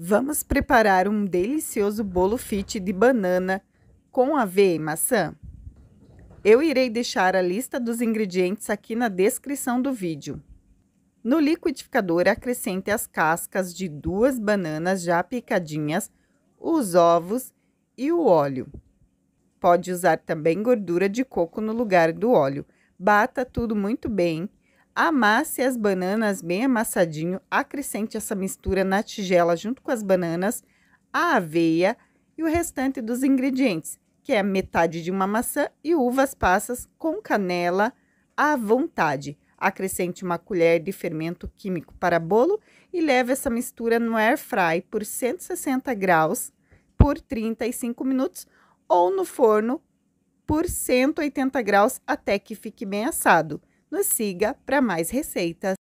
Vamos preparar um delicioso bolo fit de banana com aveia e maçã? Eu irei deixar a lista dos ingredientes aqui na descrição do vídeo. No liquidificador, acrescente as cascas de duas bananas já picadinhas, os ovos e o óleo. Pode usar também gordura de coco no lugar do óleo. Bata tudo muito bem Amasse as bananas bem amassadinho, acrescente essa mistura na tigela junto com as bananas, a aveia e o restante dos ingredientes, que é metade de uma maçã e uvas passas com canela à vontade. Acrescente uma colher de fermento químico para bolo e leve essa mistura no air fry por 160 graus por 35 minutos ou no forno por 180 graus até que fique bem assado. Nos siga para mais receitas.